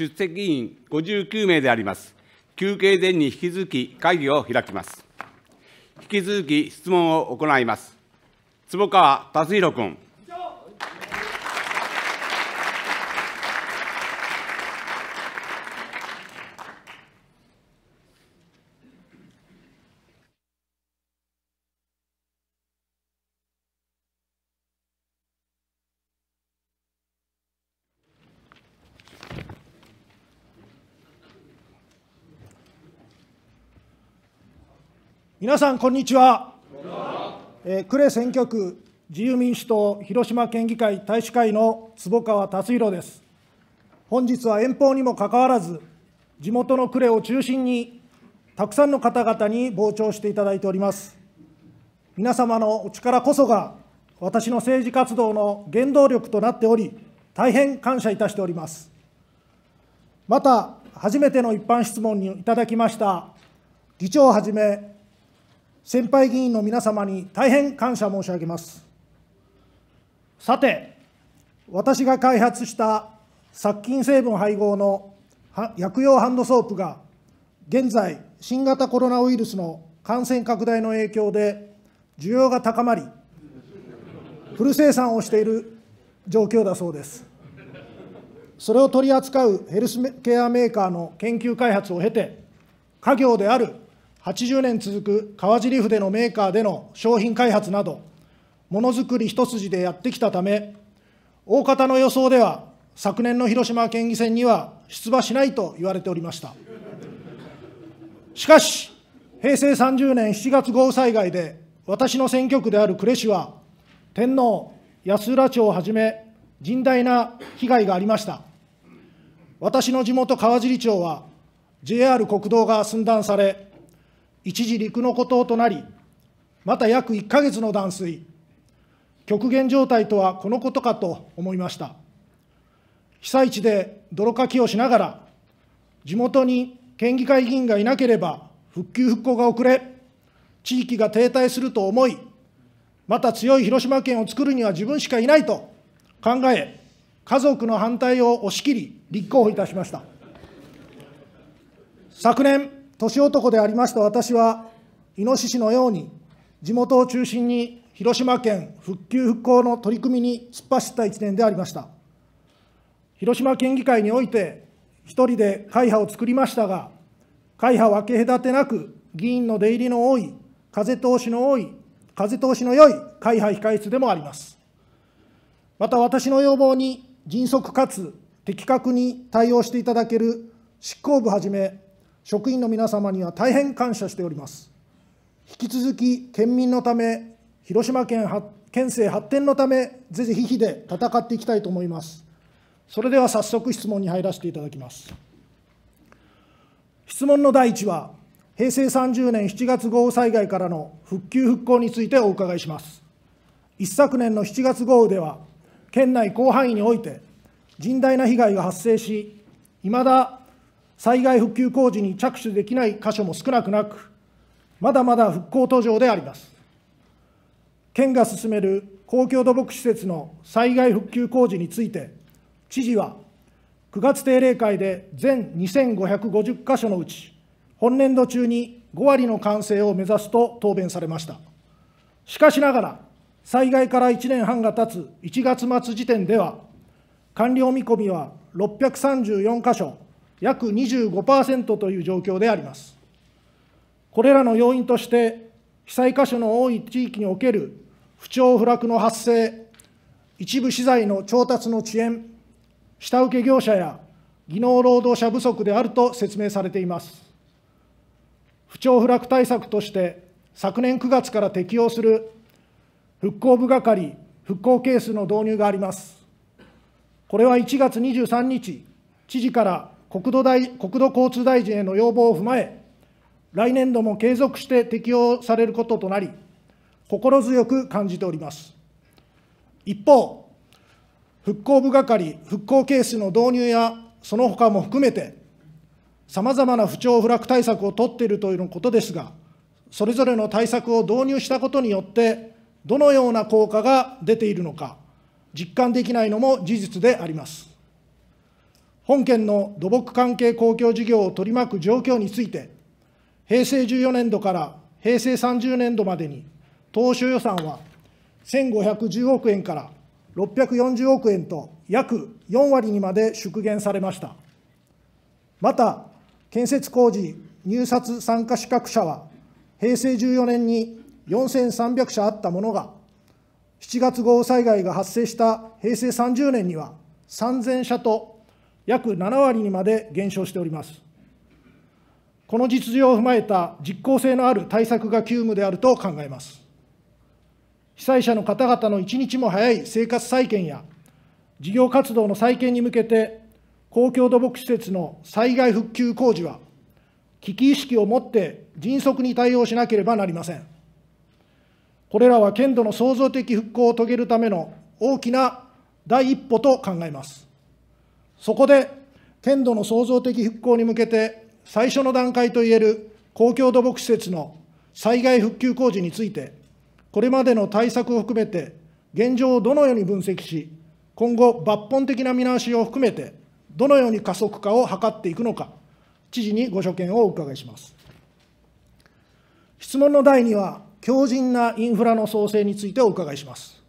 出席委員59名であります。休憩前に引き続き会議を開きます。引き続き質問を行います。坪川達弘君。皆さん、こんにちは。えー、呉選挙区自由民主党広島県議会大使会の坪川達弘です。本日は遠方にもかかわらず、地元の呉を中心に、たくさんの方々に傍聴していただいております。皆様のお力こそが、私の政治活動の原動力となっており、大変感謝いたしております。また、初めての一般質問にいただきました、議長をはじめ、先輩議員の皆様に大変感謝申し上げます。さて、私が開発した殺菌成分配合の薬用ハンドソープが、現在、新型コロナウイルスの感染拡大の影響で、需要が高まり、フル生産をしている状況だそうです。それを取り扱うヘルスケアメーカーの研究開発を経て、家業である80年続く川尻筆のメーカーでの商品開発など、ものづくり一筋でやってきたため、大方の予想では、昨年の広島県議選には出馬しないと言われておりました。しかし、平成30年7月豪雨災害で、私の選挙区である呉市は、天皇、安浦町をはじめ、甚大な被害がありました。私の地元、川尻町は、JR 国道が寸断され、一時陸の孤島となり、また約1か月の断水、極限状態とはこのことかと思いました。被災地で泥かきをしながら、地元に県議会議員がいなければ復旧復興が遅れ、地域が停滞すると思い、また強い広島県を作るには自分しかいないと考え、家族の反対を押し切り、立候補いたしました。昨年年男でありました私は、イノシシのように、地元を中心に広島県復旧・復興の取り組みに突っ走った1年でありました。広島県議会において、一人で会派を作りましたが、会派分け隔てなく、議員の出入りの多い、風通しの多い、風通しの良い会派控室でもあります。また私の要望に迅速かつ的確に対応していただける執行部はじめ職員の皆様には大変感謝しております。引き続き県民のため、広島県県政発展のため、ぜひ々で戦っていきたいと思います。それでは早速質問に入らせていただきます。質問の第1は、平成30年7月豪雨災害からの復旧・復興についてお伺いします。一昨年の7月豪雨では、県内広範囲において甚大な被害が発生し、いまだ災害復旧工事に着手できない箇所も少なくなく、まだまだ復興途上であります。県が進める公共土木施設の災害復旧工事について、知事は9月定例会で全2550箇所のうち、本年度中に5割の完成を目指すと答弁されました。しかしながら、災害から1年半が経つ1月末時点では、完了見込みは634箇所約25%という状況であります。これらの要因として、被災箇所の多い地域における不調不落の発生、一部資材の調達の遅延、下請け業者や技能労働者不足であると説明されています。不調不落対策として、昨年9月から適用する復興部係、復興ケースの導入があります。これは1月23日、知事から国土大国土交通大臣への要望を踏まえ、来年度も継続して適用されることとなり、心強く感じております。一方、復興部係、復興ケースの導入やその他も含めて、さまざまな不調不落対策を取っているということですが、それぞれの対策を導入したことによって、どのような効果が出ているのか、実感できないのも事実であります。本県の土木関係公共事業を取り巻く状況について、平成14年度から平成30年度までに、当初予算は1510億円から640億円と約4割にまで縮減されました。また、建設工事入札参加資格者は、平成14年に4300社あったものが、7月豪雨災害が発生した平成30年には3000社と約7割にまで減少しております。この実情を踏まえた実効性のある対策が急務であると考えます。被災者の方々の一日も早い生活再建や事業活動の再建に向けて、公共土木施設の災害復旧工事は、危機意識を持って迅速に対応しなければなりません。これらは県土の創造的復興を遂げるための大きな第一歩と考えます。そこで、県土の創造的復興に向けて、最初の段階といえる公共土木施設の災害復旧工事について、これまでの対策を含めて、現状をどのように分析し、今後、抜本的な見直しを含めて、どのように加速化を図っていくのか、知事にご所見をお伺いします。質問の第2は、強靭なインフラの創生についてお伺いします。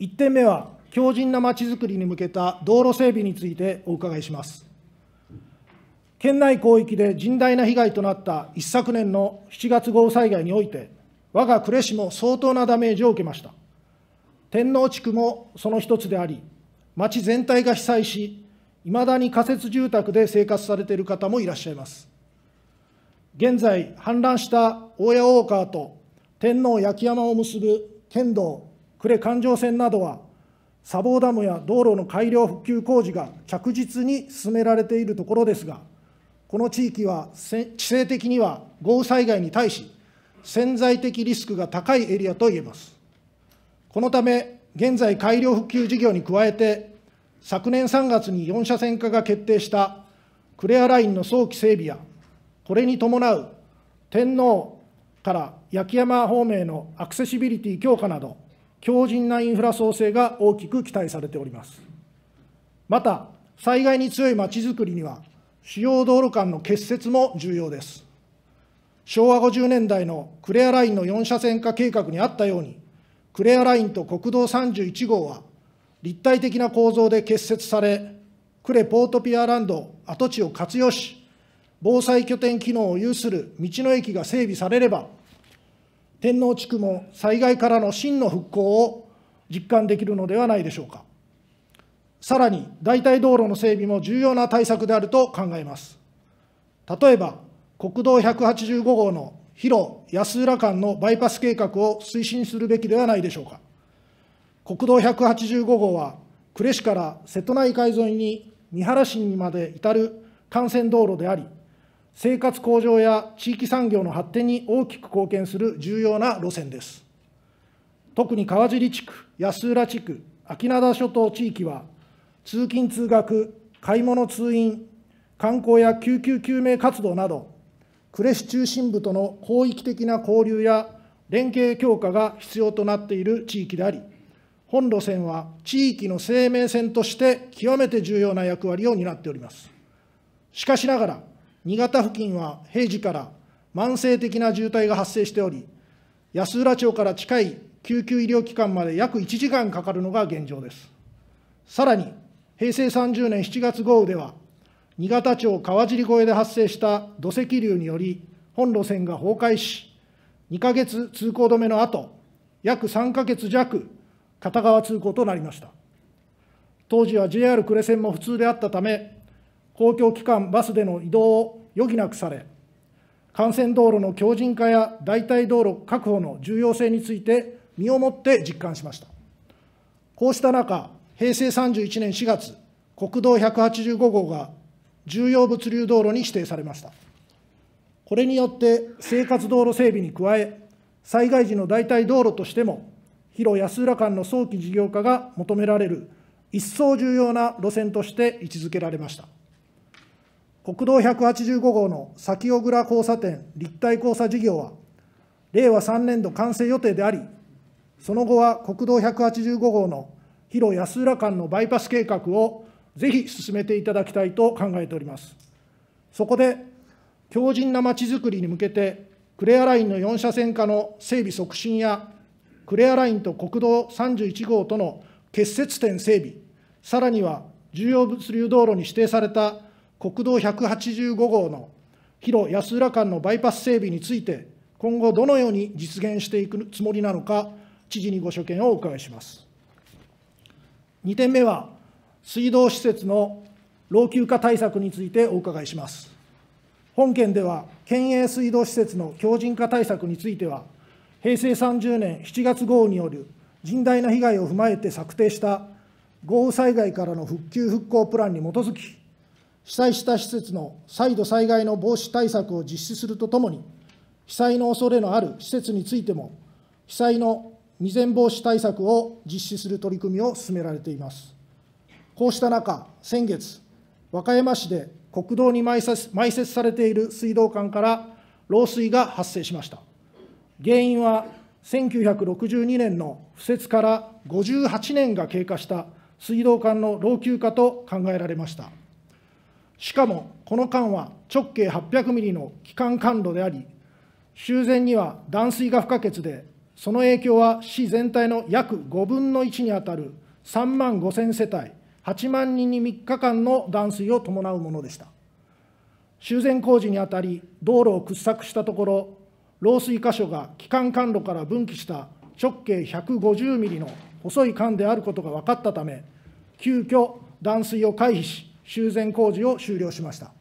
1点目は、強靭なまちづくりに向けた道路整備についてお伺いします。県内広域で甚大な被害となった一昨年の7月豪雨災害において、我が呉市も相当なダメージを受けました。天皇地区もその一つであり、町全体が被災し、いまだに仮設住宅で生活されている方もいらっしゃいます。現在、氾濫した大谷大川と天皇焼山を結ぶ県道呉環状線などは、砂防ダムや道路の改良復旧工事が着実に進められているところですが、この地域は地政的には豪雨災害に対し、潜在的リスクが高いエリアといえます。このため、現在、改良復旧事業に加えて、昨年3月に4車線化が決定したクレアラインの早期整備や、これに伴う天皇から焼山方面のアクセシビリティ強化など、強靭なインフラ創生が大きく期待されております。また、災害に強いまちづくりには、主要道路間の結節も重要です。昭和50年代のクレアラインの4車線化計画にあったように、クレアラインと国道31号は、立体的な構造で結節され、クレポートピアランド跡地を活用し、防災拠点機能を有する道の駅が整備されれば、天皇地区も災害からの真の復興を実感できるのではないでしょうか。さらに、代替道路の整備も重要な対策であると考えます。例えば、国道185号の広安浦間のバイパス計画を推進するべきではないでしょうか。国道185号は、呉市から瀬戸内海沿いに三原市にまで至る幹線道路であり、生活向上や地域産業の発展に大きく貢献する重要な路線です。特に川尻地区、安浦地区、秋田諸島地域は、通勤・通学、買い物・通院、観光や救急救命活動など、呉市中心部との広域的な交流や連携強化が必要となっている地域であり、本路線は地域の生命線として極めて重要な役割を担っております。しかしながら、新潟付近は平時から慢性的な渋滞が発生しており、安浦町から近い救急医療機関まで約1時間かかるのが現状です。さらに、平成30年7月豪雨では、新潟町川尻越えで発生した土石流により、本路線が崩壊し、2か月通行止めの後、約3か月弱、片側通行となりました。当時は JR 呉線も普通であったため、公共機関、バスでの移動を余儀なくされ、幹線道路の強靭化や代替道路確保の重要性について、身をもって実感しました。こうした中、平成31年4月、国道185号が重要物流道路に指定されました。これによって生活道路整備に加え、災害時の代替道路としても、広安浦間の早期事業化が求められる一層重要な路線として位置づけられました。国道185号の先小倉交差点立体交差事業は、令和3年度完成予定であり、その後は国道185号の広安浦間のバイパス計画をぜひ進めていただきたいと考えております。そこで、強靭なまちづくりに向けて、クレアラインの4車線化の整備促進や、クレアラインと国道31号との結節点整備、さらには重要物流道路に指定された国道185号の広安浦間のバイパス整備について、今後、どのように実現していくつもりなのか、知事にご所見をお伺いします。2点目は、水道施設の老朽化対策についてお伺いします。本県では、県営水道施設の強靭化対策については、平成30年7月豪雨による甚大な被害を踏まえて策定した豪雨災害からの復旧・復興プランに基づき、被災した施設の再度災害の防止対策を実施するとともに、被災の恐れのある施設についても、被災の未然防止対策を実施する取り組みを進められています。こうした中、先月、和歌山市で国道に埋設されている水道管から漏水が発生しました。原因は1962年の敷設から58年が経過した水道管の老朽化と考えられました。しかも、この間は直径800ミリの基幹管路であり、修繕には断水が不可欠で、その影響は市全体の約5分の1に当たる3万5000世帯、8万人に3日間の断水を伴うものでした。修繕工事にあたり、道路を掘削したところ、漏水箇所が基幹管路から分岐した直径150ミリの細い管であることが分かったため、急遽断水を回避し、修繕工事を終了しました。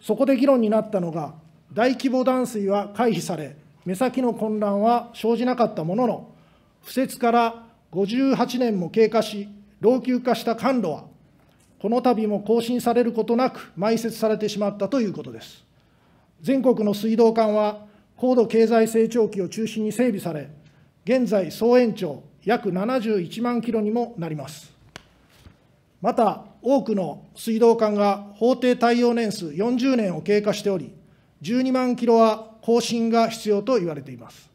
そこで議論になったのが、大規模断水は回避され、目先の混乱は生じなかったものの、敷設から58年も経過し、老朽化した管路は、この度も更新されることなく埋設されてしまったということです。全国の水道管は、高度経済成長期を中心に整備され、現在、総延長約71万キロにもなります。また、多くの水道管が法定耐用年数40年を経過しており、12万キロは更新が必要と言われています。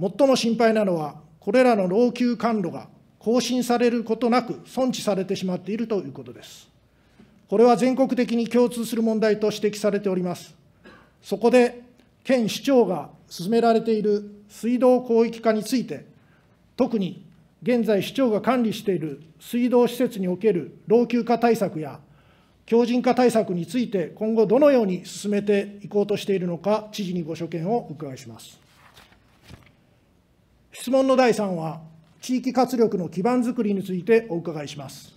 最も心配なのは、これらの老朽管路が更新されることなく損地されてしまっているということです。これは全国的に共通する問題と指摘されております。そこで、県市長が進められている水道広域化について、特に現在、市長が管理している水道施設における老朽化対策や、強靭化対策について、今後、どのように進めていこうとしているのか、知事にご所見をお伺いします。質問の第3は、地域活力の基盤づくりについてお伺いします。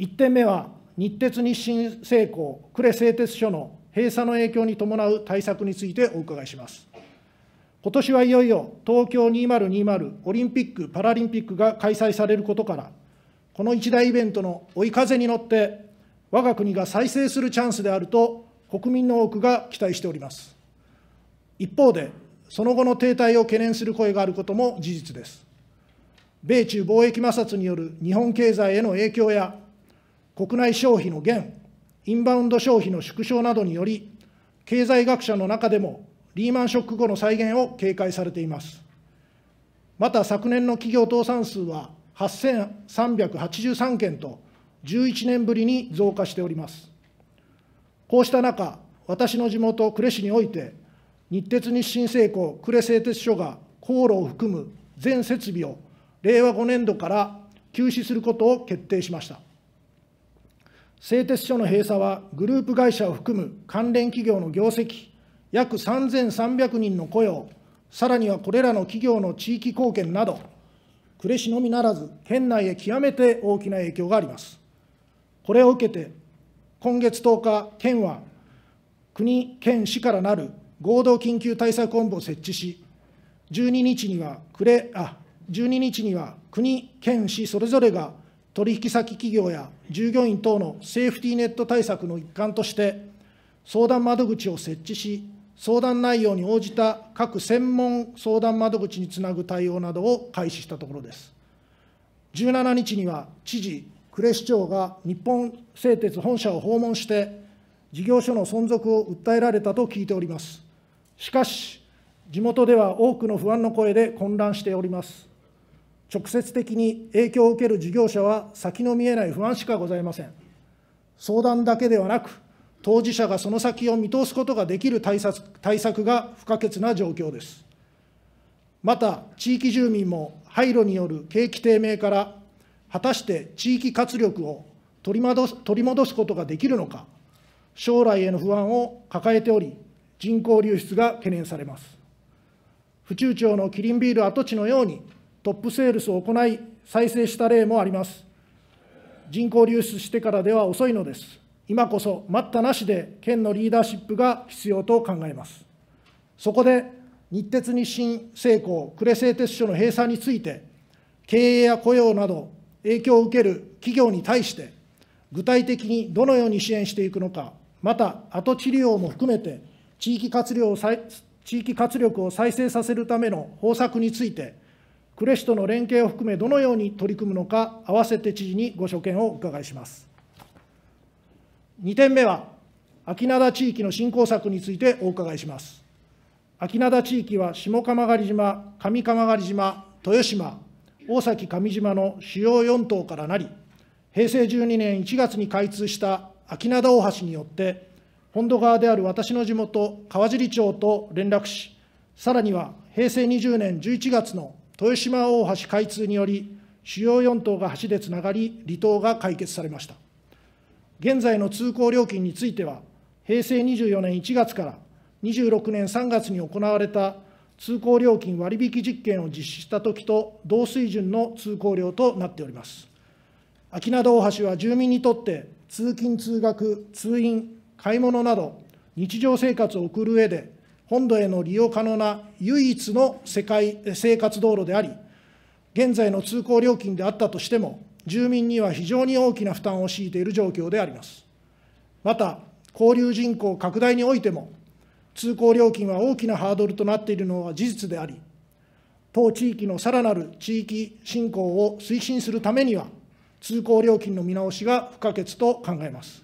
1点目は、日鉄日清製鋼呉製鉄所の閉鎖の影響に伴う対策についてお伺いします。今年はいよいよ東京2020オリンピック・パラリンピックが開催されることから、この一大イベントの追い風に乗って、我が国が再生するチャンスであると、国民の多くが期待しております。一方で、その後の停滞を懸念する声があることも事実です。米中貿易摩擦による日本経済への影響や、国内消費の減、インバウンド消費の縮小などにより、経済学者の中でもリーマンショック後の再現を警戒されています。また昨年の企業倒産数は8383件と、11年ぶりに増加しております。こうした中、私の地元、呉市において、日鉄日清製鋼呉製鉄所が航路を含む全設備を令和5年度から休止することを決定しました。製鉄所の閉鎖は、グループ会社を含む関連企業の業績、約3300人の雇用、さらにはこれらの企業の地域貢献など、呉市のみならず、県内へ極めて大きな影響があります。これを受けて、今月10日、県は国、県、市からなる合同緊急対策本部を設置し、12日には呉あ12日には国、県、市それぞれが取引先企業や従業員等のセーフティーネット対策の一環として、相談窓口を設置し、相談内容に応じた各専門相談窓口につなぐ対応などを開始したところです。17日には知事、呉市長が日本製鉄本社を訪問して、事業所の存続を訴えられたと聞いております。しかし、地元では多くの不安の声で混乱しております。直接的に影響を受ける事業者は先の見えない不安しかございません。相談だけではなく、当事者がその先を見通すことができる対策対策が不可欠な状況です。また、地域住民も廃炉による景気低迷から、果たして地域活力を取り戻す取り戻すことができるのか、将来への不安を抱えており、人口流出が懸念されます。府中町のキリンビール跡地のように、トップセールスを行い、再生した例もあります。人口流出してからでは遅いのです。今こそ待ったなしで県のリーダーシップが必要と考えます。そこで、日鉄日清、成功、呉製鉄所の閉鎖について、経営や雇用など影響を受ける企業に対して、具体的にどのように支援していくのか、また跡地利用も含めて地域活力を地域活力を再生させるための方策について、呉市との連携を含め、どのように取り組むのか、併せて知事にご所見をお伺いします。2点目は、秋灘地域の振興策についてお伺いします。秋灘地域は下鎌狩島、上鎌狩島、豊島、大崎上島の主要4島からなり、平成12年1月に開通した秋灘大橋によって、本土側である私の地元、川尻町と連絡し、さらには平成20年11月の豊島大橋開通により、主要4島が橋でつながり、離島が解決されました。現在の通行料金については、平成24年1月から26年3月に行われた通行料金割引実験を実施したときと同水準の通行料となっております。秋名大橋は住民にとって通勤・通学、通院、買い物など日常生活を送る上で本土への利用可能な唯一の世界生活道路であり、現在の通行料金であったとしても、住民には非常に大きな負担を強いている状況であります。また、交流人口拡大においても、通行料金は大きなハードルとなっているのは事実であり、当地域のさらなる地域振興を推進するためには、通行料金の見直しが不可欠と考えます。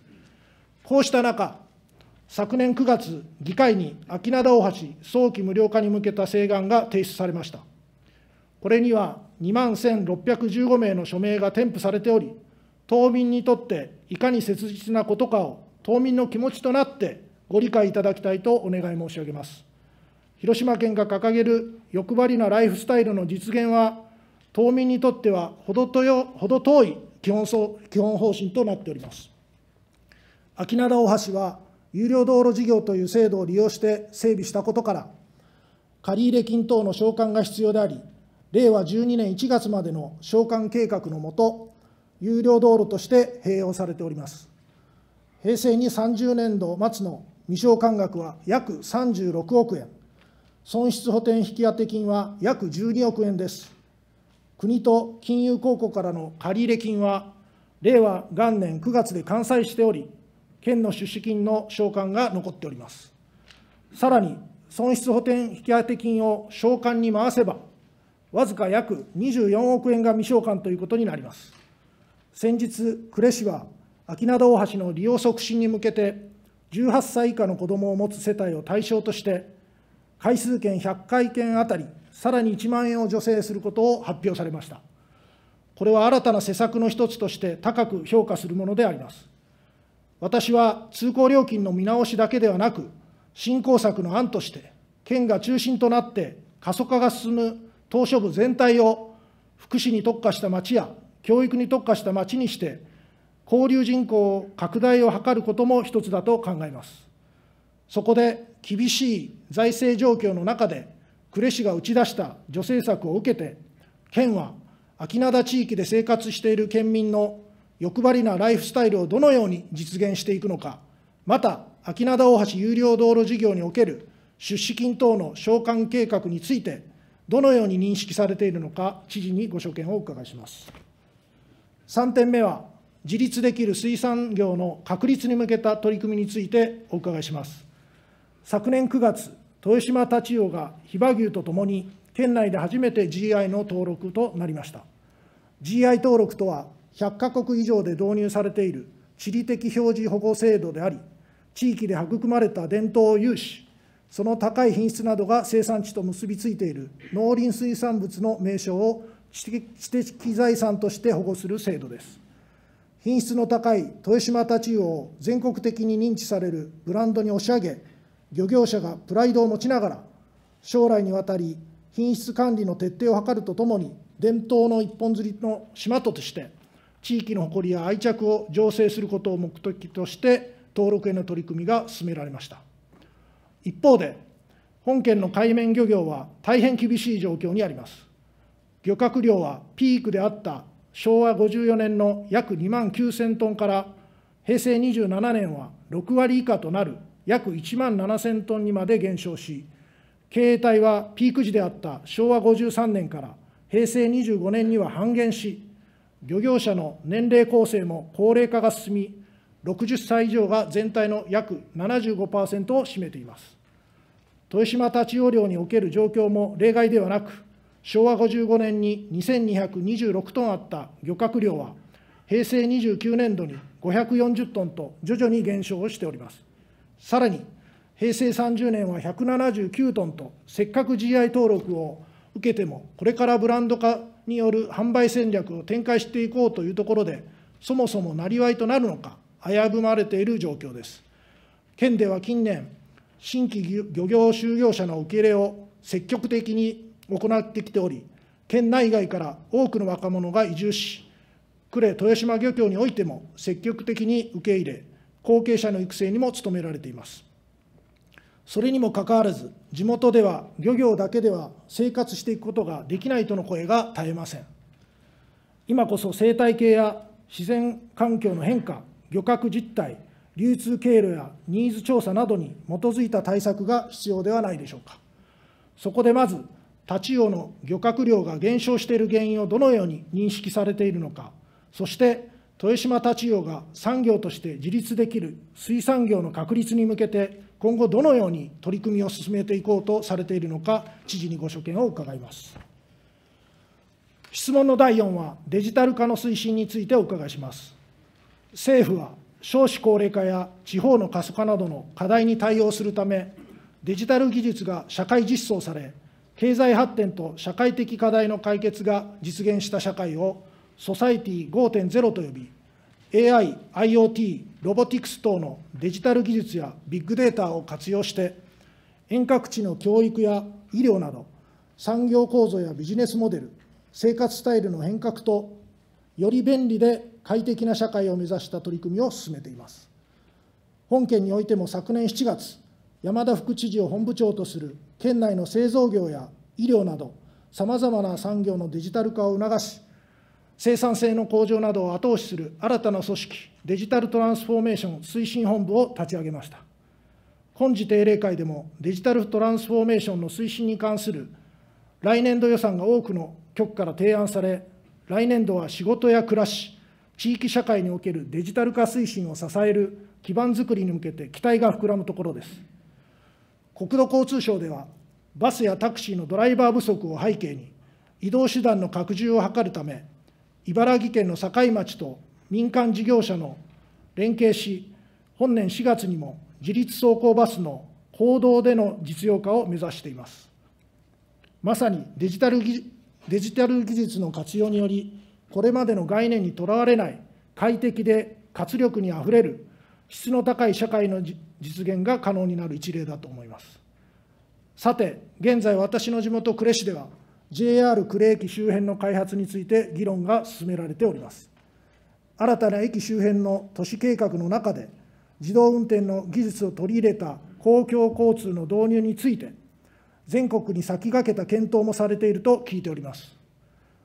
こうした中、昨年9月、議会に秋名大橋早期無料化に向けた請願が提出されました。これには2万1615名の署名が添付されており、島民にとっていかに切実なことかを、島民の気持ちとなってご理解いただきたいとお願い申し上げます。広島県が掲げる欲張りなライフスタイルの実現は、島民にとっては程遠い基本基本方針となっております。秋灘大橋は、有料道路事業という制度を利用して整備したことから、借入金等の償還が必要であり、令和12年1月までの償還計画のもと、有料道路として併用されております。平成に30年度末の未償還額は約36億円、損失補填引当金は約12億円です。国と金融公庫からの借入金は、令和元年9月で完済しており、県の出資金の償還が残っております。さらに、損失補填引当金を償還に回せば、わずか約24億円が未償還ということになります。先日、呉市は秋灘大橋の利用促進に向けて、18歳以下の子どもを持つ世帯を対象として、回数券100回券あたり、さらに1万円を助成することを発表されました。これは新たな施策の一つとして高く評価するものであります。私は通行料金の見直しだけではなく、振興策の案として、県が中心となって過疎化が進む島しょ部全体を福祉に特化した町や教育に特化した町にして、交流人口拡大を図ることも一つだと考えます。そこで厳しい財政状況の中で、呉市が打ち出した助成策を受けて、県は秋灘地域で生活している県民の欲張りなライフスタイルをどのように実現していくのか、また秋灘大橋有料道路事業における出資金等の償還計画について、どのように認識されているのか、知事にご所見をお伺いします。3点目は、自立できる水産業の確立に向けた取り組みについてお伺いします。昨年9月、豊島太刀魚が比婆牛とともに、県内で初めて GI の登録となりました。GI 登録とは、100カ国以上で導入されている地理的表示保護制度であり、地域で育まれた伝統を有し、その高い品質などが生産地と結びついている農林水産物の名称を知的財産として保護する制度です。品質の高い豊島太刀魚を全国的に認知されるブランドに押し上げ、漁業者がプライドを持ちながら、将来にわたり品質管理の徹底を図るとともに、伝統の一本釣りの島として、地域の誇りや愛着を醸成することを目的として、登録への取り組みが進められました。一方で、本県の海面漁業は大変厳しい状況にあります。漁獲量はピークであった昭和54年の約2万9000トンから平成27年は6割以下となる約1万7000トンにまで減少し、経営体はピーク時であった昭和53年から平成25年には半減し、漁業者の年齢構成も高齢化が進み、60歳以上が全体の約75%を占めています。豊島立ち往量における状況も例外ではなく、昭和55年に2226トンあった漁獲量は、平成29年度に540トンと徐々に減少をしております。さらに、平成30年は179トンと、せっかく GI 登録を受けても、これからブランド化による販売戦略を展開していこうというところで、そもそもなりわいとなるのか、危ぶまれている状況です。県では近年、新規漁業就業者の受け入れを積極的に行ってきており、県内外から多くの若者が移住し、呉豊島漁協においても積極的に受け入れ、後継者の育成にも努められています。それにもかかわらず、地元では漁業だけでは生活していくことができないとの声が絶えません。今こそ生態系や自然環境の変化、漁獲実態、流通経路やニーズ調査などに基づいた対策が必要ではないでしょうか。そこでまず、タチウオの漁獲量が減少している原因をどのように認識されているのか、そして豊島タチウオが産業として自立できる水産業の確立に向けて、今後どのように取り組みを進めていこうとされているのか、知事にご所見を伺います。質問の第4は、デジタル化の推進についてお伺いします。政府は少子高齢化や地方の過疎化などの課題に対応するため、デジタル技術が社会実装され、経済発展と社会的課題の解決が実現した社会を、ソサイティ5.0と呼び、AI、IoT、ロボティクス等のデジタル技術やビッグデータを活用して、遠隔地の教育や医療など、産業構造やビジネスモデル、生活スタイルの変革とより便利で快適な社会を目指した取り組みを進めています。本県においても昨年7月、山田副知事を本部長とする県内の製造業や医療など、さまざまな産業のデジタル化を促し、生産性の向上などを後押しする新たな組織、デジタルトランスフォーメーション推進本部を立ち上げました。本次定例会でも、デジタルトランスフォーメーションの推進に関する来年度予算が多くの局から提案され、来年度は仕事や暮らし、地域社会におけるデジタル化推進を支える基盤づくりに向けて期待が膨らむところです。国土交通省では、バスやタクシーのドライバー不足を背景に、移動手段の拡充を図るため、茨城県の境町と民間事業者の連携し、本年4月にも自立走行バスの公道での実用化を目指しています。まさにデジタル技デジタル技術の活用により、これまでの概念にとらわれない、快適で活力にあふれる、質の高い社会の実現が可能になる一例だと思います。さて、現在、私の地元、呉市では、JR 呉駅周辺の開発について議論が進められております。新たな駅周辺の都市計画の中で、自動運転の技術を取り入れた公共交通の導入について、全国に先駆けた検討もされていると聞いております。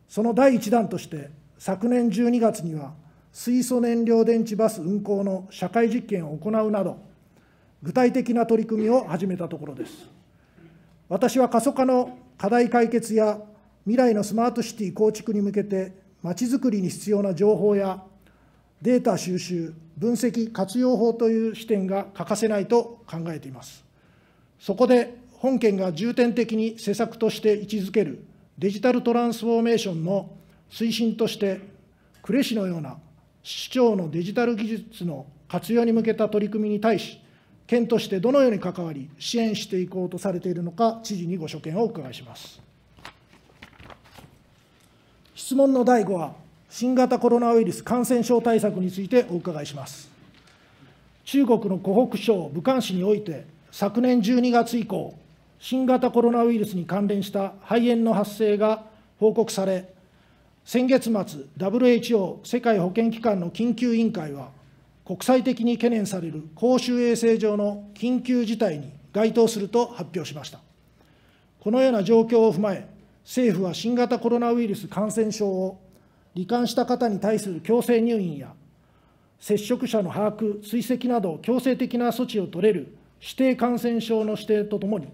その第1弾として、昨年12月には、水素燃料電池バス運行の社会実験を行うなど、具体的な取り組みを始めたところです。私は過疎化の課題解決や未来のスマートシティ構築に向けて、まちづくりに必要な情報やデータ収集、分析、活用法という視点が欠かせないと考えています。そこで本県が重点的に施策として位置づけるデジタルトランスフォーメーションの推進として、呉市のような市長のデジタル技術の活用に向けた取り組みに対し、県としてどのように関わり、支援していこうとされているのか、知事にご所見をお伺いします。質問の第5は、新型コロナウイルス感染症対策についてお伺いします。中国の湖北省武漢市において、昨年12月以降、新型コロナウイルスに関連した肺炎の発生が報告され、先月末、WHO・ 世界保健機関の緊急委員会は、国際的に懸念される公衆衛生上の緊急事態に該当すると発表しました。このような状況を踏まえ、政府は新型コロナウイルス感染症を罹患した方に対する強制入院や、接触者の把握、追跡など強制的な措置を取れる指定感染症の指定とともに、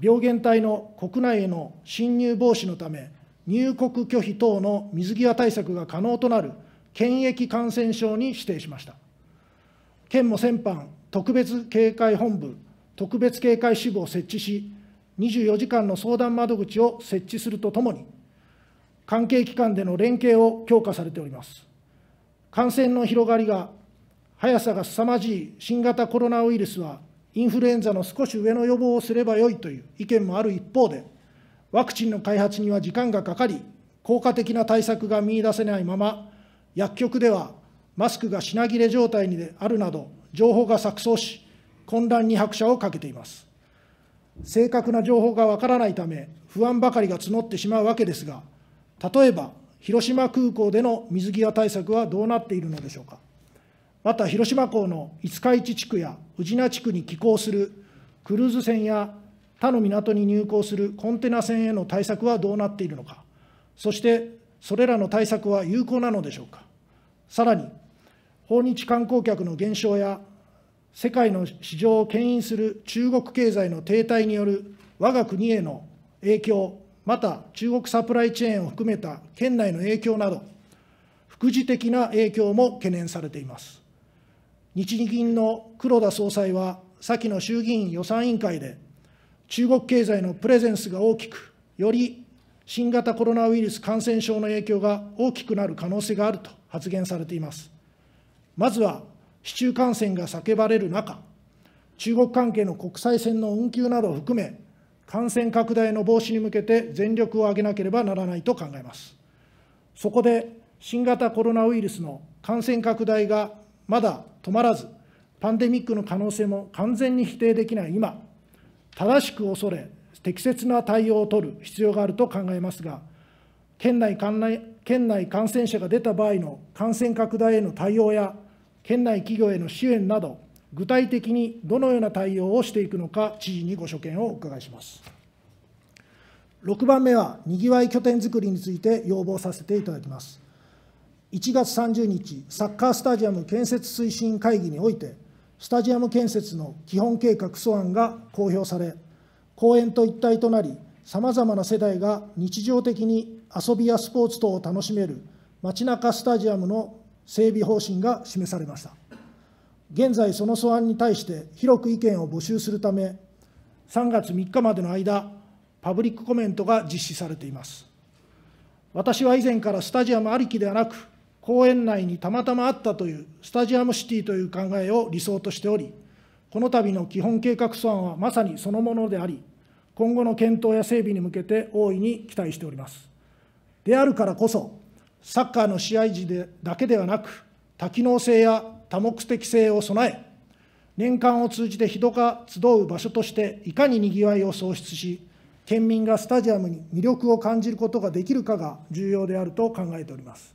病原体の国内への侵入防止のため、入国拒否等の水際対策が可能となる検疫感染症に指定しました。県も先般、特別警戒本部、特別警戒支部を設置し、24時間の相談窓口を設置するとともに、関係機関での連携を強化されております。感染の広がりが、速さが凄まじい新型コロナウイルスは、インフルエンザの少し上の予防をすればよいという意見もある一方で、ワクチンの開発には時間がかかり、効果的な対策が見いだせないまま、薬局ではマスクが品切れ状態にあるなど、情報が錯綜し、混乱に拍車をかけています。正確な情報がわからないため、不安ばかりが募ってしまうわけですが、例えば、広島空港での水際対策はどうなっているのでしょうか。また広島港の五日市地区や宇品地区に寄港するクルーズ船や他の港に入港するコンテナ船への対策はどうなっているのか、そしてそれらの対策は有効なのでしょうか、さらに、訪日観光客の減少や、世界の市場を牽引する中国経済の停滞による我が国への影響、また中国サプライチェーンを含めた県内の影響など、副次的な影響も懸念されています。日銀の黒田総裁は、先の衆議院予算委員会で、中国経済のプレゼンスが大きく、より新型コロナウイルス感染症の影響が大きくなる可能性があると発言されています。まずは、市中感染が叫ばれる中、中国関係の国際線の運休などを含め、感染拡大の防止に向けて全力を挙げなければならないと考えます。そこで、新型コロナウイルスの感染拡大がまだ止まらず、パンデミックの可能性も完全に否定できない今、正しく恐れ、適切な対応を取る必要があると考えますが、県内管内県内感染者が出た場合の感染拡大への対応や、県内企業への支援など、具体的にどのような対応をしていくのか、知事にご所見をお伺いします。6番目は、にぎわい拠点づくりについて要望させていただきます。1月30日、サッカースタジアム建設推進会議において、スタジアム建設の基本計画素案が公表され、公園と一体となり、さまざまな世代が日常的に遊びやスポーツ等を楽しめる街中スタジアムの整備方針が示されました。現在、その素案に対して広く意見を募集するため、3月3日までの間、パブリックコメントが実施されています。私は以前からスタジアムありきではなく、公園内にたまたまあったというスタジアムシティという考えを理想としており、この度の基本計画素案はまさにそのものであり、今後の検討や整備に向けて大いに期待しております。であるからこそ、サッカーの試合時でだけではなく、多機能性や多目的性を備え、年間を通じて人が集う場所としていかににぎわいを創出し、県民がスタジアムに魅力を感じることができるかが重要であると考えております。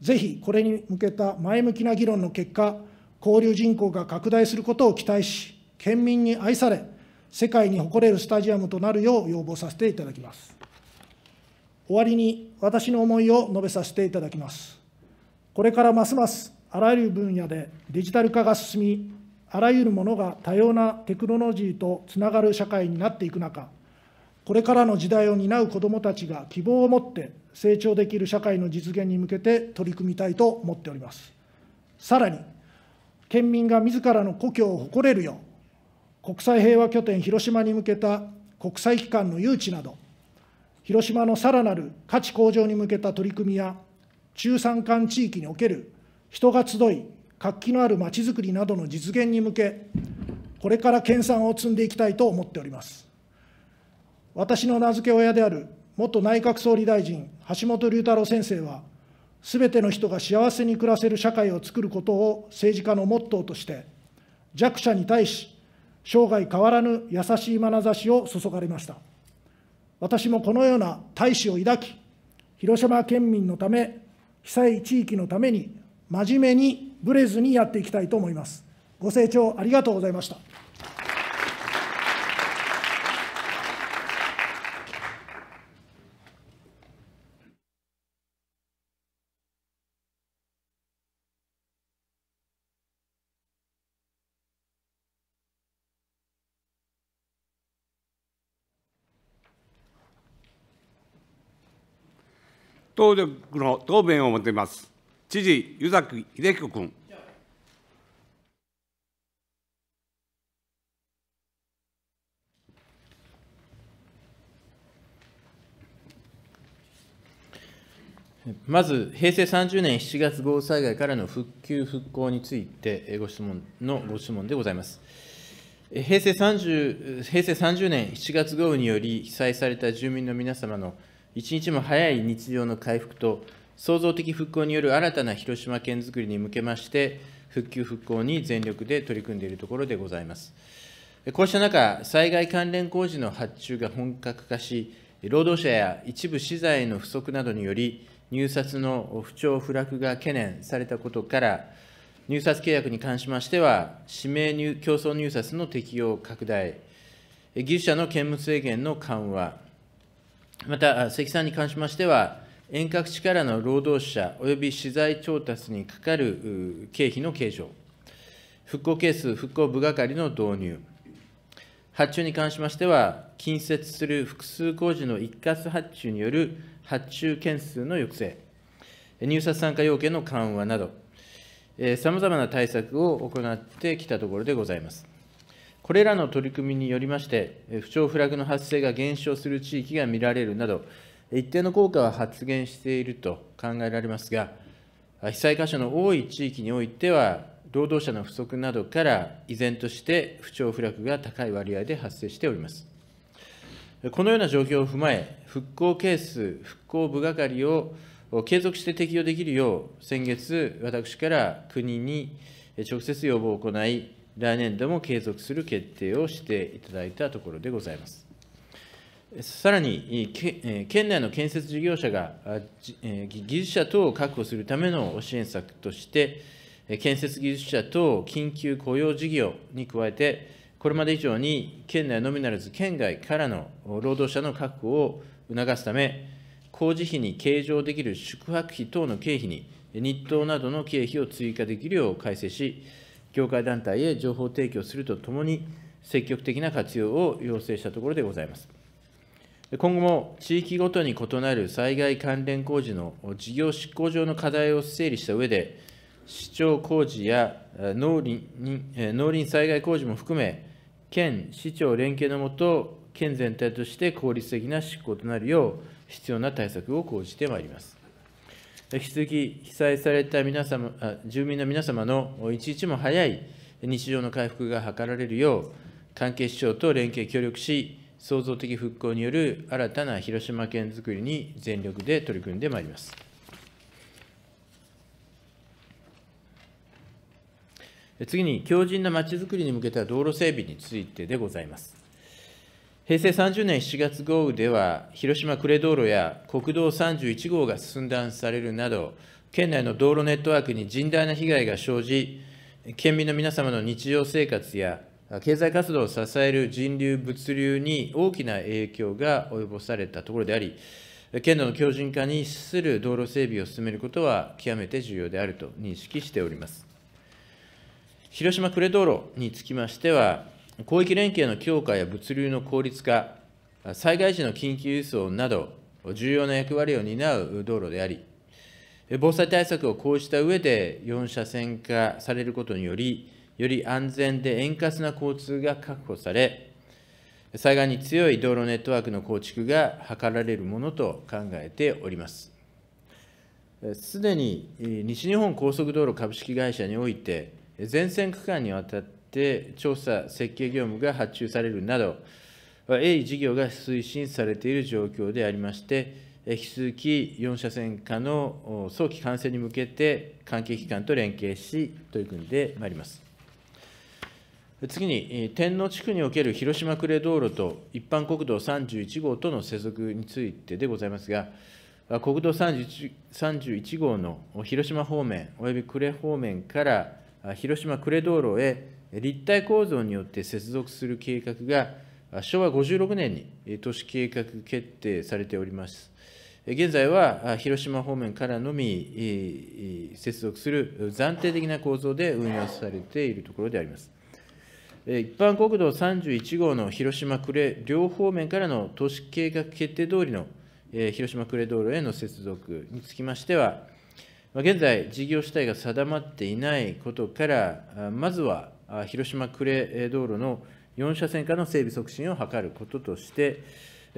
ぜひこれに向けた前向きな議論の結果、交流人口が拡大することを期待し、県民に愛され、世界に誇れるスタジアムとなるよう要望させていただきます。終わりに私の思いを述べさせていただきます。これからますますあらゆる分野でデジタル化が進み、あらゆるものが多様なテクノロジーとつながる社会になっていく中、これからの時代を担う子どもたちが希望を持って成長できる社会の実現に向けて取り組みたいと思っております。さらに、県民が自らの故郷を誇れるよう、国際平和拠点広島に向けた国際機関の誘致など、広島のさらなる価値向上に向けた取り組みや、中山間地域における人が集い、活気のあるまちづくりなどの実現に向け、これから研鑽を積んでいきたいと思っております。私の名付け親である元内閣総理大臣、橋本龍太郎先生は、すべての人が幸せに暮らせる社会を作ることを政治家のモットーとして、弱者に対し、生涯変わらぬ優しい眼差しを注がれました。私もこのような大志を抱き、広島県民のため、被災地域のために、真面目にぶれずにやっていきたいと思います。ご清聴ありがとうございました。当の答弁を求めます。知事、湯崎秀彦君。まず、平成30年7月豪雨災害からの復旧・復興についてご質問のご質問でございます。平成 ,30 平成30年7月豪雨により被災された住民の皆様の一日も早い日常の回復と、創造的復興による新たな広島県づくりに向けまして、復旧・復興に全力で取り組んでいるところでございます。こうした中、災害関連工事の発注が本格化し、労働者や一部資材の不足などにより、入札の不調・不落が懸念されたことから、入札契約に関しましては、指名入競争入札の適用拡大、技術者の兼務制限の緩和、また、関さんに関しましては、遠隔地からの労働者および資材調達にかかる経費の計上、復興係数、復興部係の導入、発注に関しましては、近接する複数工事の一括発注による発注件数の抑制、入札参加要件の緩和など、さまざまな対策を行ってきたところでございます。これらの取り組みによりまして、不調フラグの発生が減少する地域が見られるなど、一定の効果は発現していると考えられますが、被災箇所の多い地域においては、労働者の不足などから依然として不調不落が高い割合で発生しております。このような状況を踏まえ、復興ケース、復興部係を継続して適用できるよう、先月、私から国に直接要望を行い、来年度も継続する決定をしていただいたところでございます。さらに、県内の建設事業者が技術者等を確保するための支援策として、建設技術者等緊急雇用事業に加えて、これまで以上に県内のみならず県外からの労働者の確保を促すため、工事費に計上できる宿泊費等の経費に、日当などの経費を追加できるよう改正し、業界団体へ情報提供するとともに、積極的な活用を要請したところでございます。今後も地域ごとに異なる災害関連工事の事業執行上の課題を整理した上で、市長工事や農林農林災害工事も含め、県、市長連携のもと、県全体として効率的な執行となるよう、必要な対策を講じてまいります。引き続き被災された皆様住民の皆様の一日も早い日常の回復が図られるよう、関係省と連携協力し、創造的復興による新たな広島県づくりに全力で取り組んでまいります。次に、強靭なまちづくりに向けた道路整備についてでございます。平成30年7月豪雨では、広島呉道路や国道31号が寸断されるなど、県内の道路ネットワークに甚大な被害が生じ、県民の皆様の日常生活や経済活動を支える人流、物流に大きな影響が及ぼされたところであり、県の強靭化に資する道路整備を進めることは極めて重要であると認識しております。広島呉道路につきましては、広域連携の強化や物流の効率化、災害時の緊急輸送など、重要な役割を担う道路であり、防災対策を講じた上で4車線化されることにより、より安全で円滑な交通が確保され、災害に強い道路ネットワークの構築が図られるものと考えております。すでに西日本高速道路株式会社において、全線区間にわたってて調査設計業務が発注されるなど鋭意事業が推進されている状況でありまして引き続き4車線化の早期完成に向けて関係機関と連携し取り組んでまいります次に天皇地区における広島呉道路と一般国道31号との接続についてでございますが国道 31, 31号の広島方面および呉方面から広島呉道路へ立体構造によって接続する計画が昭和56年に都市計画決定されております。現在は広島方面からのみ接続する暫定的な構造で運用されているところであります。一般国道31号の広島呉両方面からの都市計画決定通りの広島呉道路への接続につきましては、現在、事業主体が定まっていないことから、まずは広島呉道路の4車線化の整備促進を図ることとして、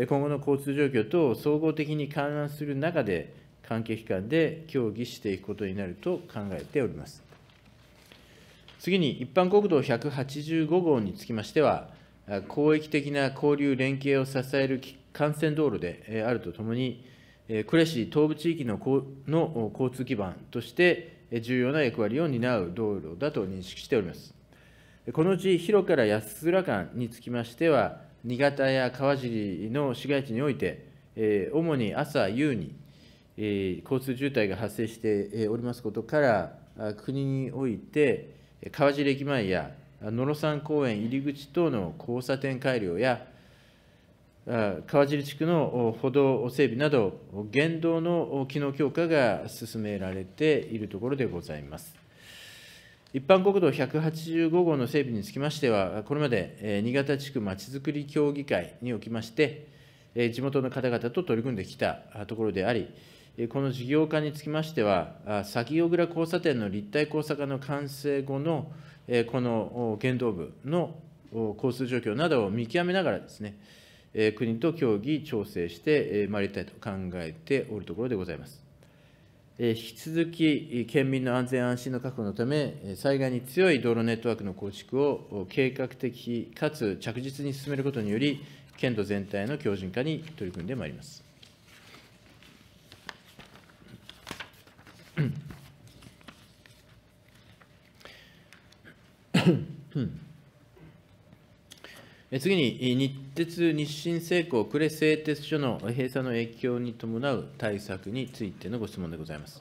今後の交通状況等を総合的に勘案する中で、関係機関で協議していくことになると考えております。次に、一般国道185号につきましては、広域的な交流連携を支える幹線道路であるとともに、呉市東部地域のの交通基盤として重要な役割を担う道路だと認識しております。このうち広から安浦間につきましては、新潟や川尻の市街地において、主に朝夕に、交通渋滞が発生しておりますことから、国において、川尻駅前や野呂山公園入り口等の交差点改良や、川尻地区の歩道整備など、言動の機能強化が進められているところでございます。一般国道185号の整備につきましては、これまで新潟地区まちづくり協議会におきまして、地元の方々と取り組んできたところであり、この事業化につきましては、先小倉交差点の立体交差化の完成後のこの県道部の交通状況などを見極めながらですね、国と協議、調整してまいりたいと考えておるところでございます。引き続き県民の安全安心の確保のため、災害に強い道路ネットワークの構築を計画的かつ着実に進めることにより、県土全体の強靭化に取り組んでまいります。次に、日鉄、日清製鋼、呉製鉄所の閉鎖の影響に伴う対策についてのご質問でございます。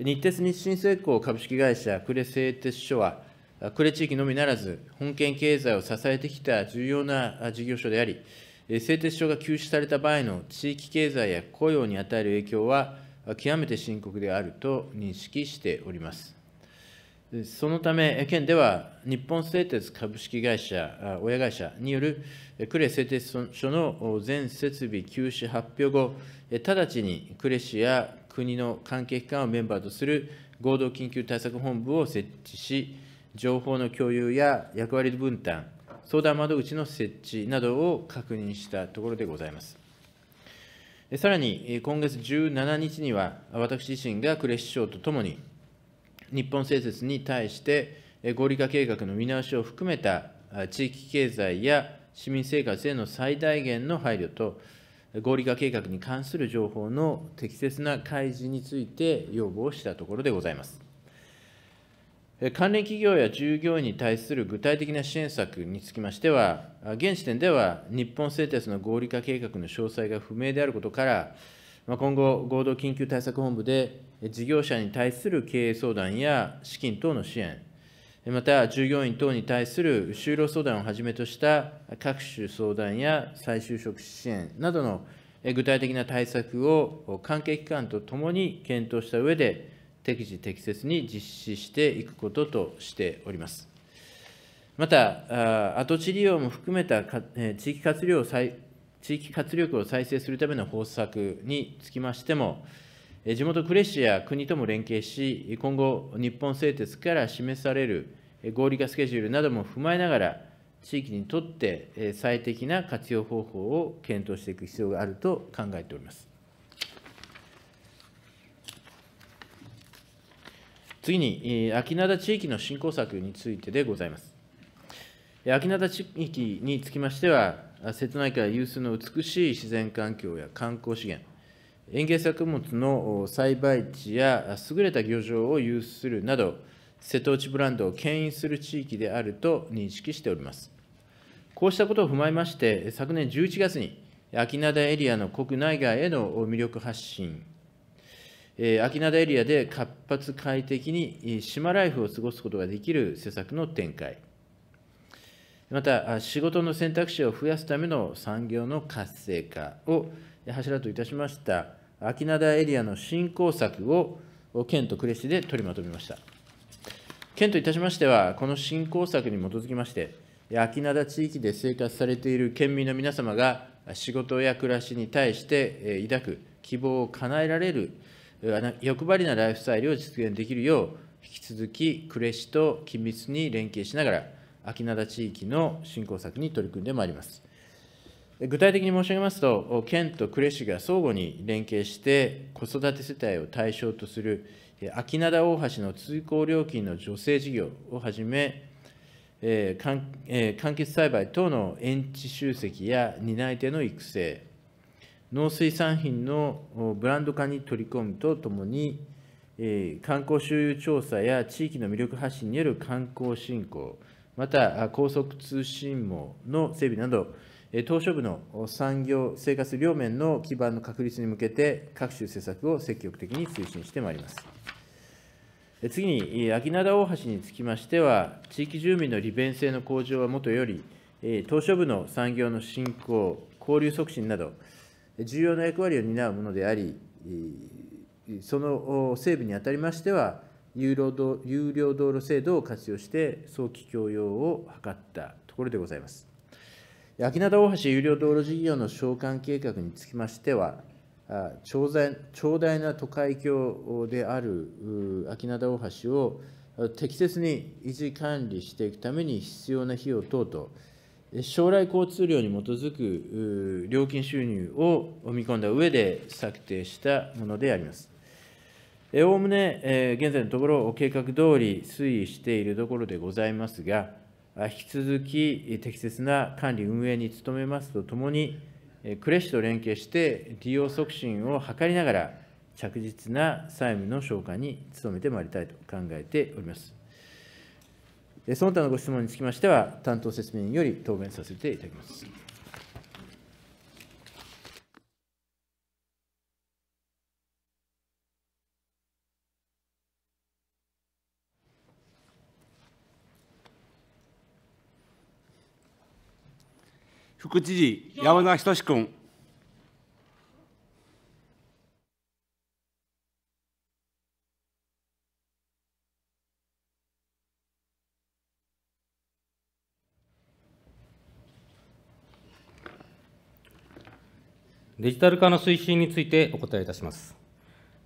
日鉄、日清製鋼株式会社呉製鉄所は、呉地域のみならず、本県経済を支えてきた重要な事業所であり、製鉄所が休止された場合の地域経済や雇用に与える影響は、極めて深刻であると認識しております。そのため、県では日本製鉄株式会社、親会社による呉製鉄所の全設備休止発表後、直ちに呉市や国の関係機関をメンバーとする合同緊急対策本部を設置し、情報の共有や役割分担、相談窓口の設置などを確認したところでございます。さらに、今月17日には、私自身が呉市長とともに、日本製鉄に対して合理化計画の見直しを含めた地域経済や市民生活への最大限の配慮と合理化計画に関する情報の適切な開示について要望したところでございます。関連企業や従業員に対する具体的な支援策につきましては、現時点では日本製鉄の合理化計画の詳細が不明であることから、今後、合同緊急対策本部で事業者に対する経営相談や資金等の支援、また従業員等に対する就労相談をはじめとした各種相談や再就職支援などの具体的な対策を関係機関とともに検討した上で、適時適切に実施していくこととしております。また、跡地利用も含めた地域活力を再地域活力を再生するための方策につきましても、地元呉市や国とも連携し、今後、日本製鉄から示される合理化スケジュールなども踏まえながら、地域にとって最適な活用方法を検討していく必要があると考えております。次に、秋灘地域の振興策についてでございます。秋灘地域につきましては、瀬戸内海有数の美しい自然環境や観光資源、園芸作物の栽培地や優れた漁場を有するなど、瀬戸内ブランドを牽引する地域であると認識しております。こうしたことを踏まえまして、昨年11月に、秋灘エリアの国内外への魅力発信、秋灘エリアで活発快適に島ライフを過ごすことができる施策の展開、また仕事の選択肢を増やすための産業の活性化を柱といたしました秋灘エリアの振興策を県と呉市で取りまとめました。県といたしましては、この振興策に基づきまして、秋灘地域で生活されている県民の皆様が、仕事や暮らしに対して抱く希望を叶えられる、欲張りなライフスタイルを実現できるよう、引き続き呉市と緊密に連携しながら、秋灘地域の振興策に取り組んでまいります。具体的に申し上げますと、県と呉市が相互に連携して、子育て世帯を対象とする秋灘大橋の通行料金の助成事業をはじめ、えー完結栽培等の園地集積や担い手の育成、農水産品のブランド化に取り込むとともに、観光周遊調査や地域の魅力発信による観光振興、また高速通信網の整備など、島しょ部の産業、生活両面の基盤の確立に向けて、各種施策を積極的に推進してまいります。次に、秋灘大橋につきましては、地域住民の利便性の向上はもとより、島しょ部の産業の振興、交流促進など、重要な役割を担うものであり、その整備にあたりましては、有料道有料道路制度を活用して早期供用を図ったところでございます。焼灘大橋有料道路事業の償還計画につきましては、長大な都会橋である秋灘大橋を適切に維持管理していくために必要な費用等と、将来交通量に基づく料金収入を見込んだ上で策定したものであります。おおむね現在のところ、計画通り推移しているところでございますが、引き続き適切な管理運営に努めますとともに、ク呉市と連携して利用促進を図りながら、着実な債務の消化に努めてまいりたいと考えております。その他のご質問につきましては、担当説明により答弁させていただきます。副知事、山田仁君。デジタル化の推進についてお答えいたします。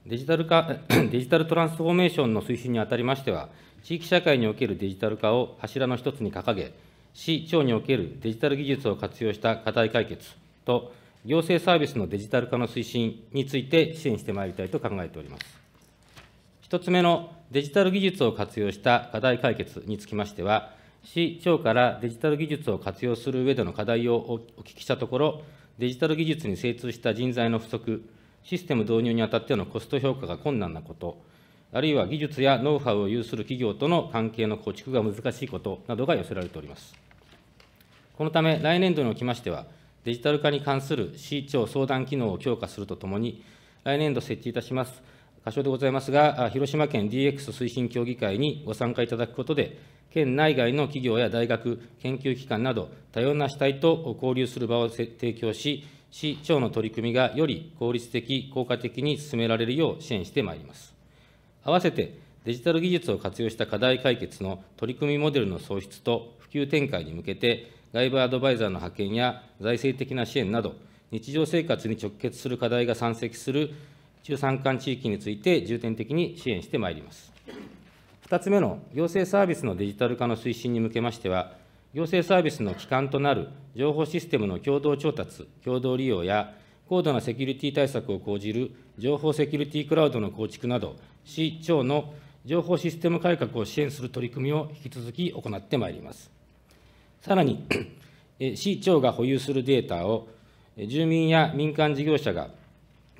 デジタル化、デジタルトランスフォーメーションの推進にあたりましては、地域社会におけるデジタル化を柱の一つに掲げ、市長におけるデジタル技術を活用した課題解決と、行政サービスのデジタル化の推進について支援してまいりたいと考えております。1つ目のデジタル技術を活用した課題解決につきましては、市長からデジタル技術を活用する上での課題をお聞きしたところ、デジタル技術に精通した人材の不足、システム導入にあたってのコスト評価が困難なこと、あるいは技術やノウハウを有する企業との関係の構築が難しいことなどが寄せられております。このため、来年度におきましては、デジタル化に関する市長相談機能を強化するとともに、来年度設置いたします、箇所でございますが、広島県 DX 推進協議会にご参加いただくことで、県内外の企業や大学、研究機関など、多様な主体と交流する場を提供し、市長の取り組みがより効率的、効果的に進められるよう支援してまいります。併せて、デジタル技術を活用した課題解決の取り組みモデルの創出と普及展開に向けて、外部アドバイザーの派遣や財政的な支援など、日常生活に直結する課題が山積する中山間地域について重点的に支援してまいります。2つ目の行政サービスのデジタル化の推進に向けましては、行政サービスの基幹となる情報システムの共同調達、共同利用や、高度なセキュリティ対策を講じる情報セキュリティクラウドの構築など、市、町の情報システム改革を支援する取り組みを引き続き行ってまいります。さらに、市長が保有するデータを、住民や民間事業者が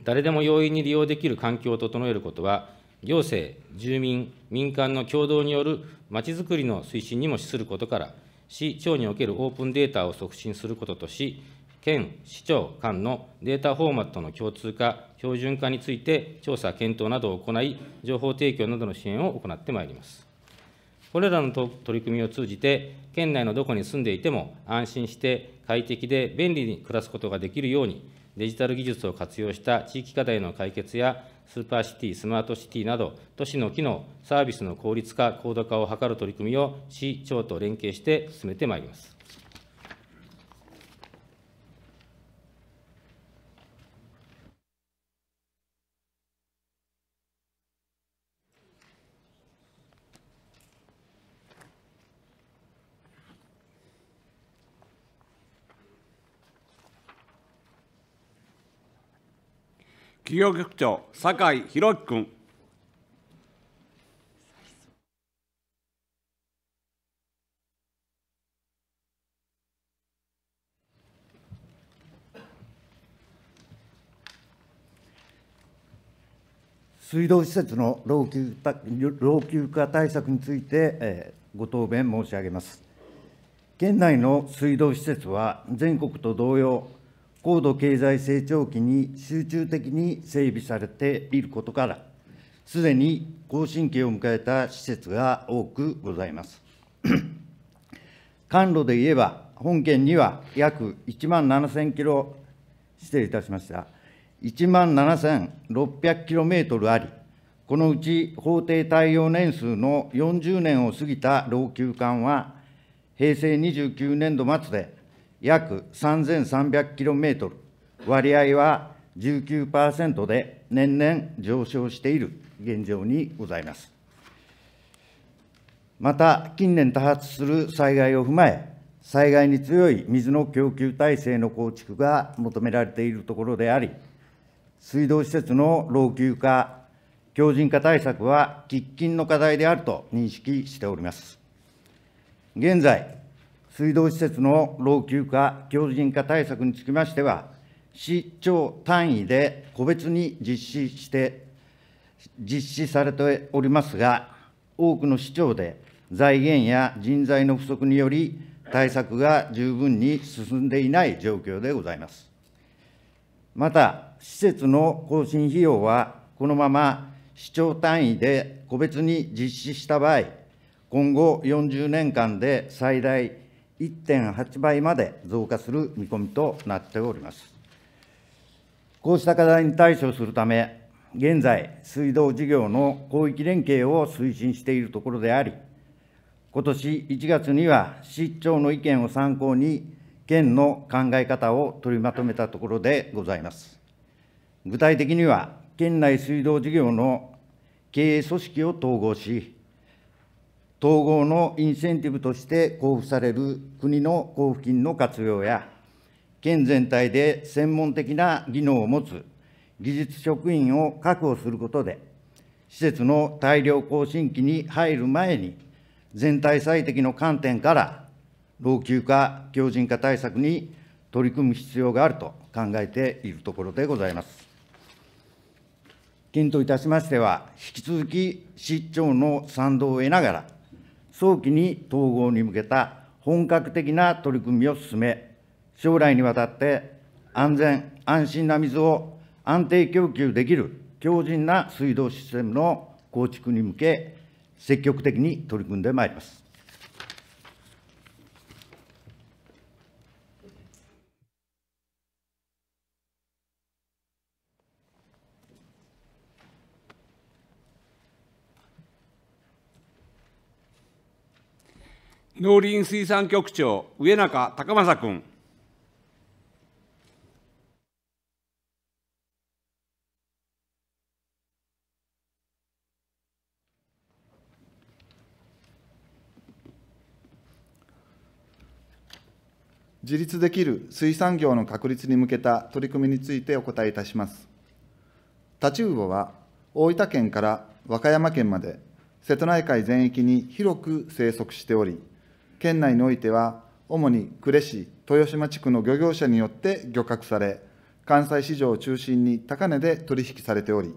誰でも容易に利用できる環境を整えることは、行政、住民、民間の共同によるまちづくりの推進にも資することから、市長におけるオープンデータを促進することとし、県、市長間のデータフォーマットの共通化、標準化について調査、検討などを行い、情報提供などの支援を行ってまいります。これらの取り組みを通じて、県内のどこに住んでいても安心して快適で便利に暮らすことができるように、デジタル技術を活用した地域課題の解決や、スーパーシティ、スマートシティなど、都市の機能、サービスの効率化、高度化を図る取り組みを市、町と連携して進めてまいります。企業局長、酒井宏樹君。水道施設の老朽化老朽化対策について、えー、ご答弁申し上げます。県内の水道施設は、全国と同様、高度経済成長期に集中的に整備されていることから、すでに更新期を迎えた施設が多くございます。管 路で言えば、本県には約1万7000キロ、失礼いたしました、1万7600キロメートルあり、このうち法定耐用年数の40年を過ぎた老朽管は、平成29年度末で約3300キロメートル、割合は19%で年々上昇している現状にございます。また、近年多発する災害を踏まえ、災害に強い水の供給体制の構築が求められているところであり、水道施設の老朽化、強靭化対策は喫緊の課題であると認識しております。現在、水道施設の老朽化、強靭化対策につきましては、市町単位で個別に実施して、実施されておりますが、多くの市町で財源や人材の不足により、対策が十分に進んでいない状況でございます。また、施設の更新費用は、このまま市町単位で個別に実施した場合、今後40年間で最大1.8倍まで増加する見込みとなっております。こうした課題に対処するため、現在、水道事業の広域連携を推進しているところであり、今年1月には市長の意見を参考に、県の考え方を取りまとめたところでございます。具体的には、県内水道事業の経営組織を統合し、統合のインセンティブとして交付される国の交付金の活用や、県全体で専門的な技能を持つ技術職員を確保することで、施設の大量更新期に入る前に、全体最適の観点から、老朽化、強靭化対策に取り組む必要があると考えているところでございます。県といたしましては、引き続き市長の賛同を得ながら、早期に統合に向けた本格的な取り組みを進め、将来にわたって安全・安心な水を安定供給できる強靭な水道システムの構築に向け、積極的に取り組んでまいります。農林水産局長、上中隆正君。自立できる水産業の確立に向けた取り組みについてお答えいたします。タチウオは大分県から和歌山県まで瀬戸内海全域に広く生息しており、県内においては、主に呉市、豊島地区の漁業者によって漁獲され、関西市場を中心に高値で取引されており、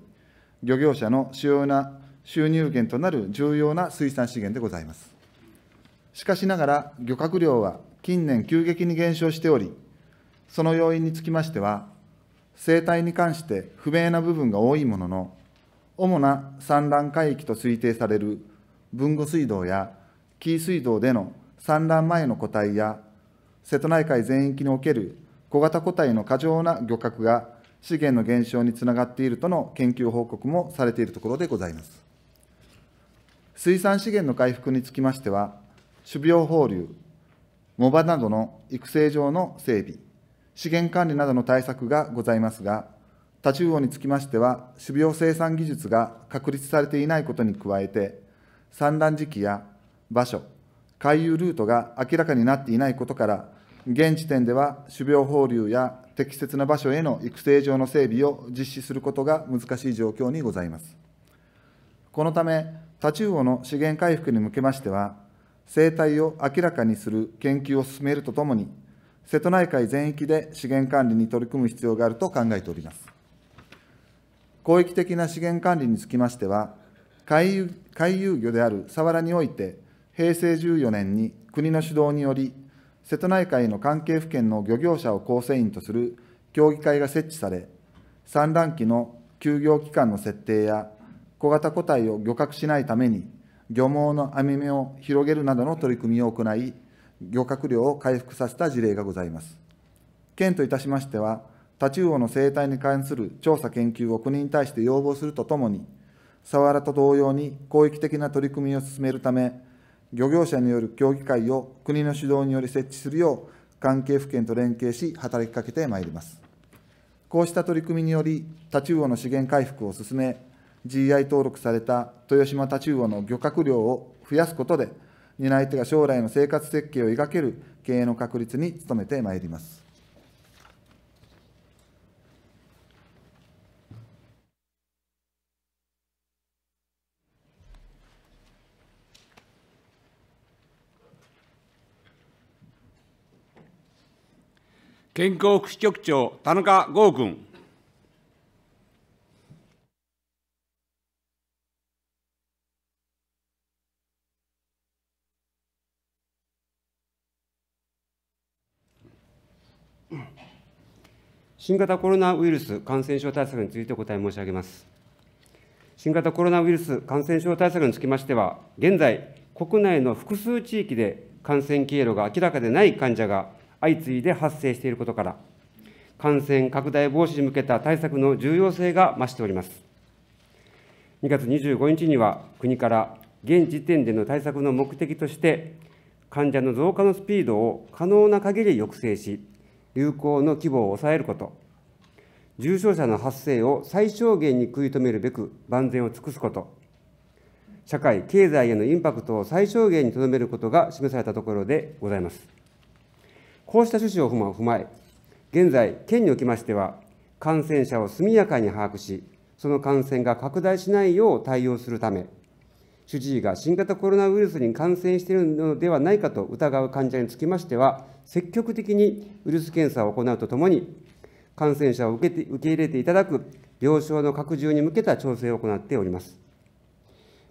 漁業者の主要な収入源となる重要な水産資源でございます。しかしながら、漁獲量は近年急激に減少しており、その要因につきましては、生態に関して不明な部分が多いものの、主な産卵海域と推定される豊後水道や紀伊水道での産卵前の個体や瀬戸内海全域における小型個体の過剰な漁獲が資源の減少につながっているとの研究報告もされているところでございます。水産資源の回復につきましては、種苗放流、藻場などの育成上の整備、資源管理などの対策がございますが、タチウオにつきましては、種苗生産技術が確立されていないことに加えて、産卵時期や場所、回遊ルートが明らかになっていないことから、現時点では種苗放流や適切な場所への育成上の整備を実施することが難しい状況にございます。このため、タチウオの資源回復に向けましては、生態を明らかにする研究を進めるとともに、瀬戸内海全域で資源管理に取り組む必要があると考えております。広域的な資源管理につきましては、回遊回遊魚であるサワラにおいて、平成14年に国の主導により、瀬戸内海の関係府県の漁業者を構成員とする協議会が設置され、産卵期の休業期間の設定や、小型個体を漁獲しないために、漁網の網目を広げるなどの取り組みを行い、漁獲量を回復させた事例がございます。県といたしましては、タチウオの生態に関する調査研究を国に対して要望するとともに、サワラと同様に広域的な取り組みを進めるため、漁業者による協議会を国の主導により設置するよう、関係府県と連携し、働きかけてまいります。こうした取り組みにより、タチウオの資源回復を進め、GI 登録された豊島タチウオの漁獲量を増やすことで、担い手が将来の生活設計を描ける経営の確立に努めてまいります。健康福祉局長、田中剛君。新型コロナウイルス感染症対策についてお答え申し上げます。新型コロナウイルス感染症対策につきましては、現在、国内の複数地域で感染経路が明らかでない患者が相次いで発生していることから、感染拡大防止に向けた対策の重要性が増しております。2月25日には、国から現時点での対策の目的として、患者の増加のスピードを可能な限り抑制し、流行の規模を抑えること、重症者の発生を最小限に食い止めるべく万全を尽くすこと、社会、経済へのインパクトを最小限にとどめることが示されたところでございます。こうした趣旨を踏まえ、現在、県におきましては、感染者を速やかに把握し、その感染が拡大しないよう対応するため、主治医が新型コロナウイルスに感染しているのではないかと疑う患者につきましては、積極的にウイルス検査を行うとともに、感染者を受けて受け入れていただく病床の拡充に向けた調整を行っております。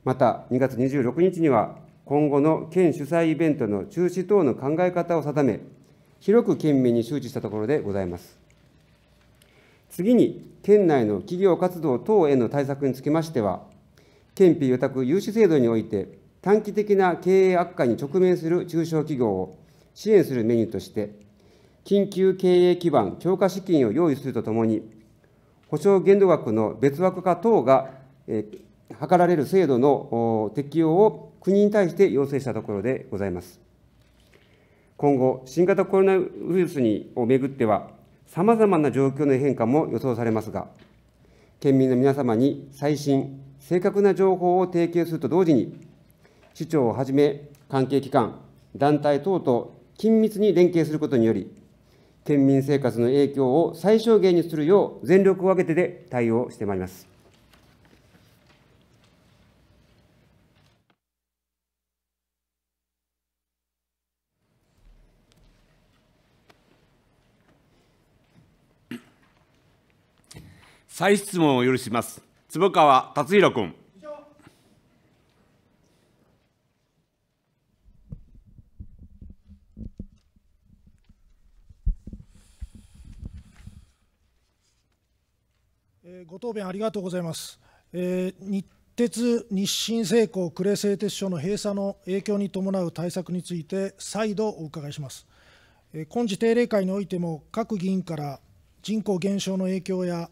また、2月26日には、今後の県主催イベントの中止等の考え方を定め、広く県民に周知したところでございます。次に、県内の企業活動等への対策につきましては、県費予託融資制度において、短期的な経営悪化に直面する中小企業を支援するメニューとして、緊急経営基盤強化資金を用意するとともに、保証限度額の別枠化等が、え図られる制度の適用を国に対して要請したところでございます。今後、新型コロナウイルスをめぐっては、さまざまな状況の変化も予想されますが、県民の皆様に最新、正確な情報を提供すると同時に、市長をはじめ、関係機関、団体等と緊密に連携することにより、県民生活の影響を最小限にするよう全力を挙げてで対応してまいります。再質問を許します。坪川達弘君。ご答弁ありがとうございます。えー、日鉄、日清製鋼、呉製鉄所の閉鎖の影響に伴う対策について、再度お伺いします。えー、今次定例会においても、各議員から人口減少の影響や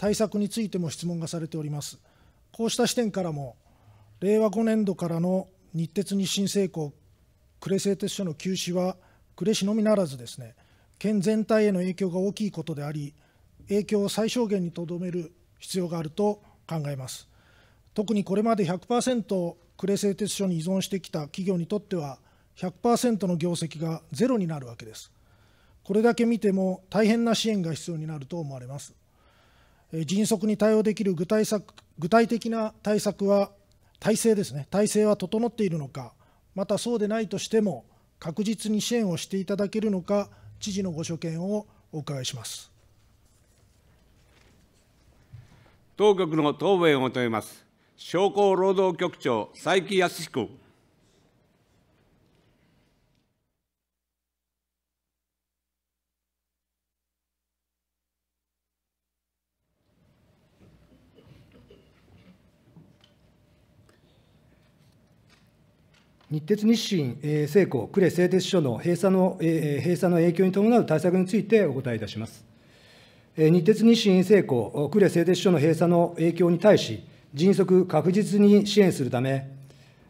対策についても質問がされております。こうした視点からも、令和5年度からの日鉄日清製鋼呉製鉄所の休止は、呉市のみならずですね、県全体への影響が大きいことであり、影響を最小限にとどめる必要があると考えます。特にこれまで100%呉製鉄所に依存してきた企業にとっては、100%の業績がゼロになるわけです。これだけ見ても大変な支援が必要になると思われます。迅速に対応できる具体策具体的な対策は、体制ですね、体制は整っているのか、またそうでないとしても、確実に支援をしていただけるのか、知事のご所見をお伺いします。当局の答弁を求めます。商工労働局長、佐伯康彦。日鉄日清、えー、呉製鉄所の閉鎖の、え閉鎖の影響に伴う対策についてお答えいたします。え日鉄日清西高、呉製鉄所の閉鎖の影響に対し、迅速、確実に支援するため、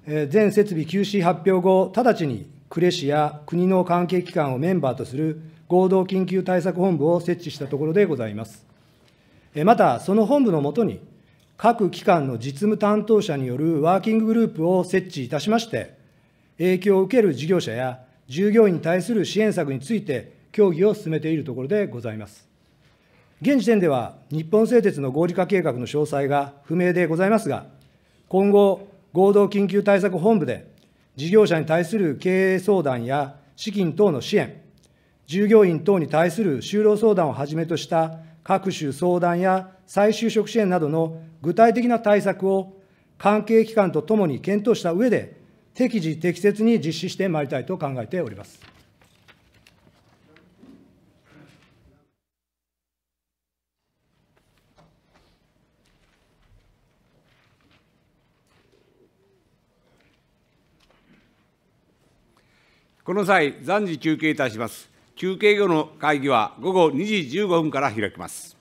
え全設備休止発表後、直ちに呉市や国の関係機関をメンバーとする合同緊急対策本部を設置したところでございます。えまた、その本部のもとに、各機関の実務担当者によるワーキンググループを設置いたしまして、影響を受ける事業者や従業員に対する支援策について、協議を進めているところでございます。現時点では、日本製鉄の合理化計画の詳細が不明でございますが、今後、合同緊急対策本部で、事業者に対する経営相談や資金等の支援、従業員等に対する就労相談をはじめとした各種相談や再就職支援などの具体的な対策を関係機関とともに検討した上で、適時適切に実施してまいりたいと考えております。この際、暫時休憩いたします。休憩後の会議は午後2時15分から開きます。